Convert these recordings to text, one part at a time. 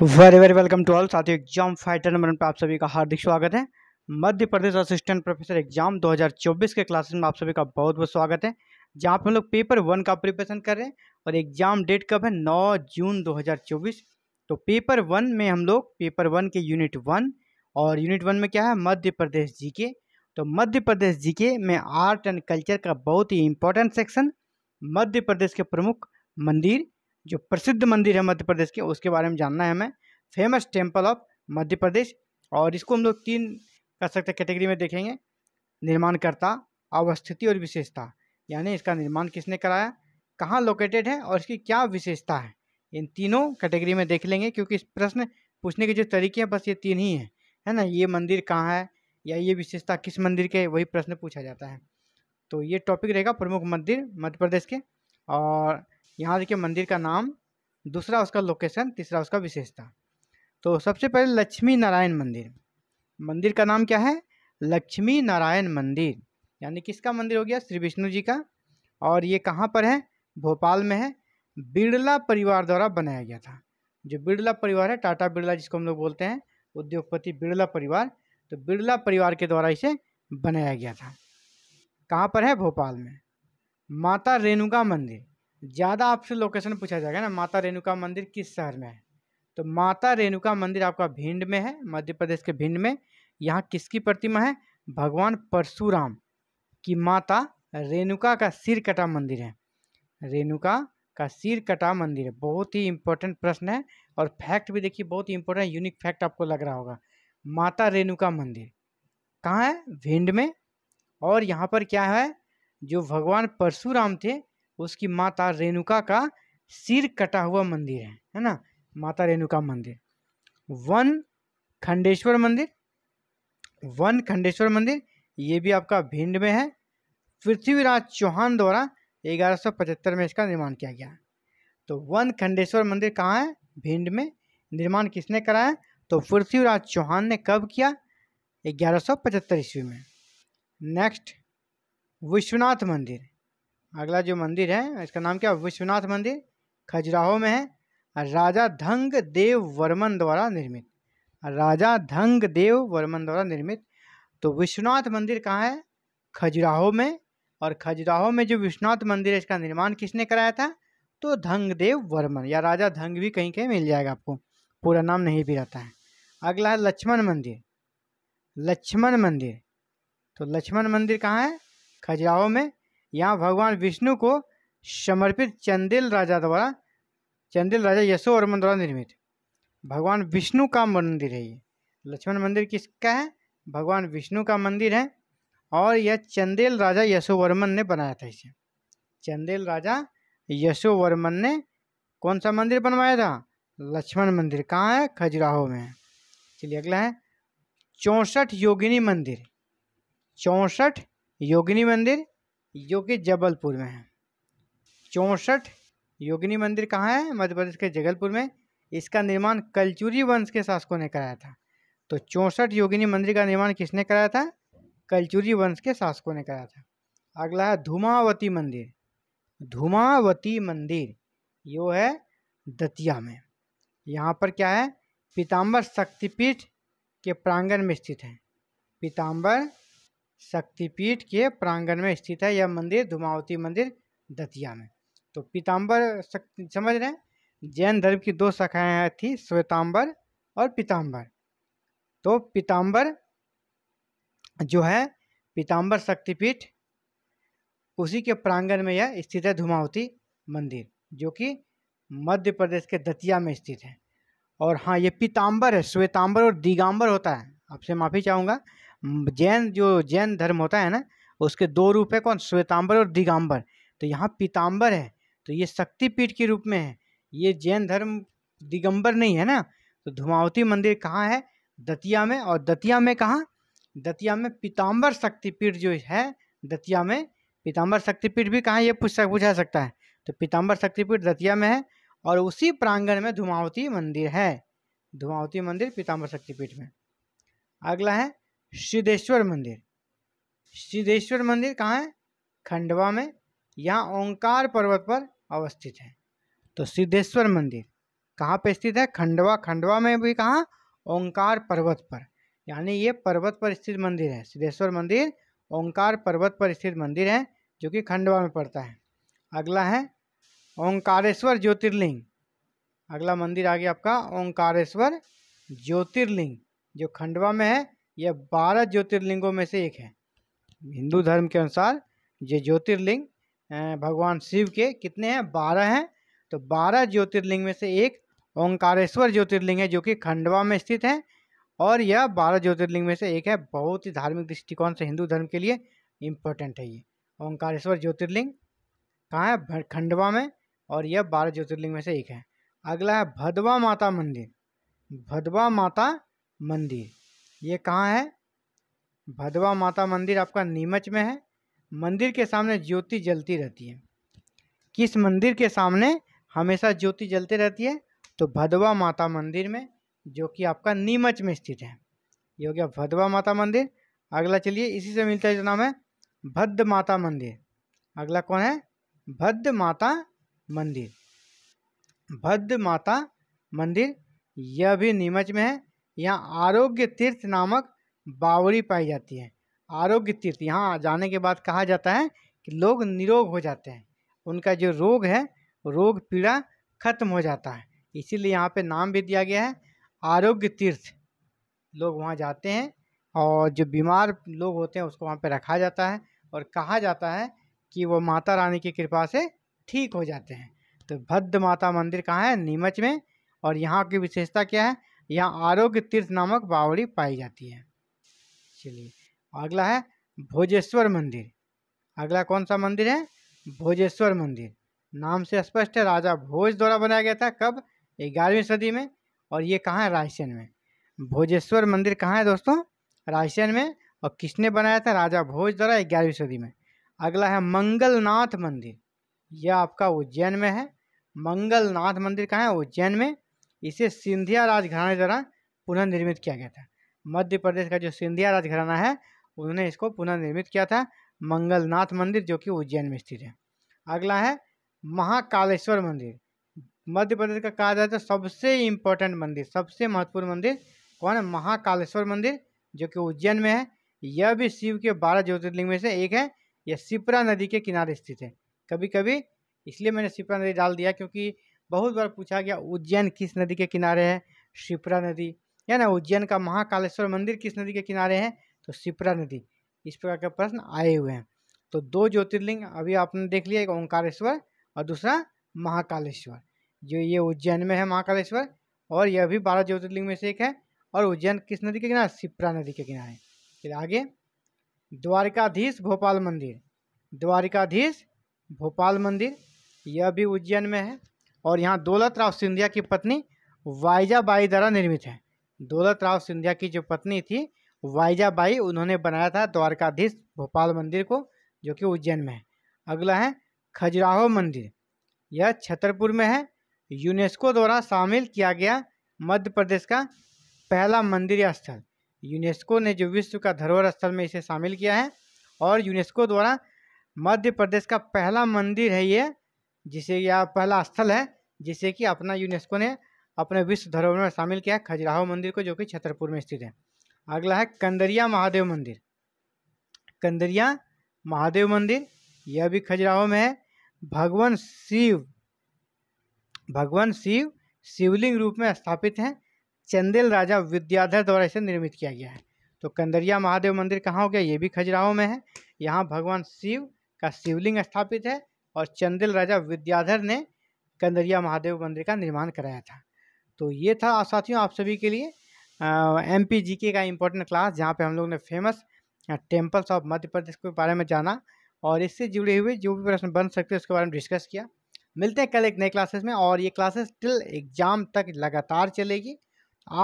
very very welcome to all साथियों exam fighter number पर आप सभी का हार्दिक स्वागत है Madhya Pradesh assistant professor exam 2024 के क्लासेस में आप सभी का बहुत बहुत स्वागत है जहां पर हम लोग पेपर वन का प्रिपरेशन कर रहे हैं और एग्जाम डेट कब है 9 जून 2024 तो पेपर वन में हम लोग पेपर वन के यूनिट वन और यूनिट वन में क्या है मध्य प्रदेश जी के तो मध्य प्रदेश जी के में आर्ट एंड कल्चर का बहुत ही इंपॉर्टेंट सेक्शन मध्य प्रदेश के प्रमुख मंदिर जो प्रसिद्ध मंदिर है मध्य प्रदेश के उसके बारे में जानना है हमें famous temple of Madhya Pradesh और इसको हम लोग तीन कर सकते कैटेगरी में देखेंगे निर्माणकर्ता अवस्थिति और विशेषता यानी इसका निर्माण किसने कराया कहाँ लोकेटेड है और इसकी क्या विशेषता है इन तीनों कैटेगरी में देख लेंगे क्योंकि इस प्रश्न पूछने के जो तरीके हैं बस ये तीन ही हैं है ना ये मंदिर कहाँ है या ये विशेषता किस मंदिर के वही प्रश्न पूछा जाता है तो ये टॉपिक रहेगा प्रमुख मंदिर मध्य प्रदेश के और यहाँ देखिए मंदिर का नाम दूसरा उसका लोकेशन तीसरा उसका विशेषता तो सबसे पहले लक्ष्मी नारायण मंदिर मंदिर का नाम क्या है लक्ष्मी नारायण मंदिर यानी किसका मंदिर हो गया श्री विष्णु जी का और ये कहाँ पर है भोपाल में है बिरला परिवार द्वारा बनाया गया था जो बिरला परिवार है टाटा बिरला जिसको हम लोग बोलते हैं उद्योगपति बिरला परिवार तो बिरला परिवार के द्वारा इसे बनाया गया था कहाँ पर है भोपाल में माता रेणुका मंदिर ज़्यादा आपसे लोकेशन पूछा जाएगा ना माता रेणुका मंदिर किस शहर में है तो माता रेणुका मंदिर आपका भिंड में है मध्य प्रदेश के भिंड में यहाँ किसकी प्रतिमा है भगवान परशुराम की माता रेणुका का सिर कटा मंदिर है रेणुका का सिर कटा मंदिर है बहुत ही इंपॉर्टेंट प्रश्न है और फैक्ट भी देखिए बहुत ही इंपॉर्टेंट यूनिक फैक्ट आपको लग रहा होगा माता रेणुका मंदिर कहाँ है भिंड में और यहाँ पर क्या है जो भगवान परशुराम थे उसकी माता रेणुका का सिर कटा हुआ मंदिर है है ना माता रेणुका मंदिर वन खंडेश्वर मंदिर वन खंडेश्वर मंदिर ये भी आपका भिंड में है पृथ्वीराज चौहान द्वारा 1175 में इसका निर्माण किया गया तो वन खंडेश्वर मंदिर कहाँ है भिंड में निर्माण किसने कराया तो पृथ्वीराज चौहान ने कब किया 1175 ईस्वी में नेक्स्ट विश्वनाथ मंदिर अगला जो मंदिर है इसका नाम क्या विश्वनाथ मंदिर खजुराहो में है राजा धंग देव वर्मन द्वारा निर्मित राजा धंग देव वर्मन द्वारा निर्मित तो विश्वनाथ मंदिर कहाँ है खजुराहो में और खजुराहो में जो विश्वनाथ मंदिर है इसका निर्माण किसने कराया था तो धंग देव वर्मन या राजा धंग भी कहीं कहीं मिल जाएगा आपको पूरा नाम नहीं भी रहता है अगला है लक्ष्मण मंदिर लक्ष्मण मंदिर तो लक्ष्मण मंदिर कहाँ है खजुराहो में यहाँ भगवान विष्णु को समर्पित चंदेल राजा द्वारा चंदेल राजा यशोवर्मन द्वारा निर्मित भगवान विष्णु का मंदिर है ये लक्ष्मण मंदिर किसका है भगवान विष्णु का मंदिर है और यह चंदेल राजा यशोवर्मन ने बनाया था इसे चंदेल राजा यशोवर्मन ने कौन सा मंदिर बनवाया था लक्ष्मण मंदिर कहाँ है खजुराहो में है चलिए अगला है चौंसठ योगिनी मंदिर चौंसठ योगिनी मंदिर जो कि जबलपुर में है चौंसठ योगिनी मंदिर कहाँ है मध्य प्रदेश के जगलपुर में इसका निर्माण कलचूरी वंश के शासकों ने कराया था तो चौंसठ योगिनी मंदिर का निर्माण किसने कराया था कलचुरी वंश के शासकों ने कराया था अगला है धूमावती मंदिर धूमावती मंदिर यो है दतिया में यहाँ पर क्या है पीताम्बर शक्तिपीठ के प्रांगण में स्थित है पीताम्बर शक्तिपीठ के प्रांगण में स्थित है यह मंदिर धुमावती मंदिर दतिया में तो पीताम्बर शक्ति समझ रहे हैं जैन धर्म की दो शाखाएं थी श्वेताम्बर और पीताम्बर तो पीताम्बर जो है पीताम्बर शक्तिपीठ उसी के प्रांगण में यह स्थित है धुमावती मंदिर जो कि मध्य प्रदेश के दतिया में स्थित है और हाँ ये पीताम्बर है श्वेताम्बर और दिगाम्बर होता है आपसे माफ़ी चाहूँगा जैन जो जैन धर्म होता है ना उसके दो रूप है कौन श्वेतांबर और दिगंबर तो यहाँ पीताम्बर है तो ये शक्तिपीठ के रूप में है ये जैन धर्म दिगंबर नहीं है ना तो धुमावती मंदिर कहाँ है दतिया में और दतिया में कहाँ दतिया में पीताम्बर शक्तिपीठ जो है दतिया में पीताम्बर शक्तिपीठ भी कहाँ ये पूछ पूछा सकता है तो पीताम्बर शक्तिपीठ दतिया में है और उसी प्रांगण में धुमावती मंदिर है धुमावती मंदिर पीताम्बर शक्तिपीठ में अगला है सिद्धेश्वर मंदिर सिद्धेश्वर मंदिर कहाँ है खंडवा में यहाँ ओंकार पर्वत पर अवस्थित है तो सिद्धेश्वर मंदिर कहाँ पर स्थित है खंडवा खंडवा में भी कहाँ ओंकार पर्वत पर यानी ये पर्वत पर स्थित मंदिर है सिद्धेश्वर मंदिर ओंकार पर्वत पर स्थित मंदिर है जो कि खंडवा में पड़ता है अगला है ओंकारेश्वर ज्योतिर्लिंग अगला मंदिर आ गया आपका ओंकारेश्वर ज्योतिर्लिंग जो खंडवा में है यह बारह ज्योतिर्लिंगों में से एक है हिंदू धर्म के अनुसार ये ज्योतिर्लिंग भगवान शिव के कितने हैं बारह हैं तो बारह ज्योतिर्लिंग में से एक ओंकारेश्वर ज्योतिर्लिंग है जो कि खंडवा में स्थित है और यह बारह ज्योतिर्लिंग में से एक है बहुत ही धार्मिक दृष्टिकोण से हिंदू धर्म के लिए इम्पोर्टेंट है ये ओंकारेश्वर ज्योतिर्लिंग कहाँ है खंडवा में और यह बारह ज्योतिर्लिंग में से एक है अगला है भदवा माता मंदिर भदवा माता मंदिर ये कहाँ है भदवा माता मंदिर आपका नीमच में है मंदिर के सामने ज्योति जलती रहती है किस मंदिर के सामने हमेशा ज्योति जलती रहती है तो भदवा माता मंदिर में जो कि आपका नीमच में स्थित है ये हो गया भदवा माता मंदिर अगला चलिए इसी से मिलता है जो नाम है भद्र माता मंदिर अगला कौन है भद्र माता मंदिर भद्र माता मंदिर यह भी नीमच में है यहाँ आरोग्य तीर्थ नामक बावड़ी पाई जाती है आरोग्य तीर्थ यहाँ जाने के बाद कहा जाता है कि लोग निरोग हो जाते हैं उनका जो रोग है रोग पीड़ा खत्म हो जाता है इसीलिए यहाँ पे नाम भी दिया गया है आरोग्य तीर्थ लोग वहाँ जाते हैं और जो बीमार लोग होते हैं उसको वहाँ पे रखा जाता है और कहा जाता है कि वो माता रानी की कृपा से ठीक हो जाते हैं तो भद्र माता मंदिर कहाँ है नीमच में और यहाँ की विशेषता क्या है यहाँ आरोग्य तीर्थ नामक बावड़ी पाई जाती है चलिए अगला है भोजेश्वर मंदिर अगला कौन सा मंदिर है भोजेश्वर मंदिर नाम से स्पष्ट है राजा भोज द्वारा बनाया गया था कब ग्यारहवीं सदी में और ये कहाँ है रायसेन में भोजेश्वर मंदिर कहाँ है दोस्तों रायसेन में और किसने बनाया था राजा भोज द्वारा ग्यारहवीं सदी में अगला है मंगलनाथ मंदिर यह आपका उज्जैन में है मंगलनाथ मंदिर कहाँ है उज्जैन में इसे सिंधिया राजघराना द्वारा पुनर्निर्मित किया गया था मध्य प्रदेश का जो सिंधिया राजघराना है उन्होंने इसको पुनर्निर्मित किया था मंगलनाथ मंदिर जो कि उज्जैन में स्थित है अगला है महाकालेश्वर मंदिर मध्य प्रदेश का कहा जाए तो सबसे इम्पोर्टेंट मंदिर सबसे महत्वपूर्ण मंदिर कौन है महाकालेश्वर मंदिर जो कि उज्जैन में है यह भी शिव के बारह ज्योतिर्लिंग में से एक है यह सिपरा नदी के किनारे स्थित है कभी कभी इसलिए मैंने सिपरा नदी डाल दिया क्योंकि बहुत बार पूछा गया उज्जैन किस नदी के किनारे है शिप्रा नदी या ना उज्जैन का महाकालेश्वर मंदिर किस नदी के किनारे है तो शिप्रा नदी इस प्रकार के प्रश्न आए हुए हैं तो दो ज्योतिर्लिंग अभी आपने देख लिया एक ओंकारेश्वर और दूसरा महाकालेश्वर जो ये उज्जैन में है महाकालेश्वर और यह भी बारह ज्योतिर्लिंग में से एक है और उज्जैन किस नदी के किनारे शिप्रा नदी के किनारे फिर आगे द्वारिकाधीश भोपाल मंदिर द्वारिकाधीश भोपाल मंदिर यह भी उज्जैन में है और यहाँ दौलत राव सिंधिया की पत्नी वाइजाबाई द्वारा निर्मित है दौलत राव सिंधिया की जो पत्नी थी वाइजाबाई उन्होंने बनाया था द्वारकाधीश भोपाल मंदिर को जो कि उज्जैन में है अगला है खजुराहो मंदिर यह छतरपुर में है यूनेस्को द्वारा शामिल किया गया मध्य प्रदेश का पहला मंदिर स्थल यूनेस्को ने जो विश्व का धरोहर स्थल में इसे शामिल किया है और यूनेस्को द्वारा मध्य प्रदेश का पहला मंदिर है ये जिसे यह पहला स्थल है जिसे कि अपना यूनेस्को ने अपने विश्व धरोहर में शामिल किया है खजुराहो मंदिर को जो कि छतरपुर में स्थित है अगला है कंदरिया महादेव मंदिर कंदरिया महादेव मंदिर यह भी खजुराहो में है भगवान शिव भगवान शिव शिवलिंग रूप में स्थापित हैं चंदेल राजा विद्याधर द्वारा इसे निर्मित किया गया है तो कंदरिया महादेव मंदिर कहाँ हो गया ये भी खजुराहो में है यहाँ भगवान शिव का शिवलिंग स्थापित है और चंदेल राजा विद्याधर ने कंदरिया महादेव मंदिर का निर्माण कराया था तो ये था साथियों आप सभी के लिए एम पी जी के का इम्पोर्टेंट क्लास जहाँ पे हम लोग ने famous temples of Madhya Pradesh के बारे में जाना और इससे जुड़े हुए जो भी प्रश्न बन सकते हैं उसके बारे में डिस्कस किया मिलते हैं कल एक नए क्लासेस में और ये क्लासेस टिल एग्ज़ाम तक लगातार चलेगी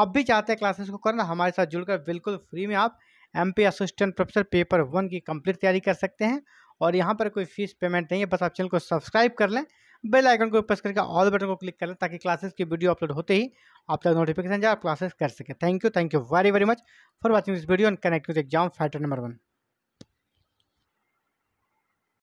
आप भी चाहते हैं क्लासेस को करना हमारे साथ जुड़कर बिल्कुल फ्री में आप M P assistant professor paper one की कंप्लीट तैयारी कर सकते हैं और यहाँ पर कोई फीस पेमेंट नहीं है बस आप चैनल को सब्सक्राइब कर लें बेल आइकन को प्रेस करके ऑल बटन को क्लिक कर लें ताकि क्लासेस की वीडियो अपलोड होते ही आप तक नोटिफिकेशन जाए आप क्लासेस कर सकें thank you thank you very very much for watching this video and connect with exam fighter number one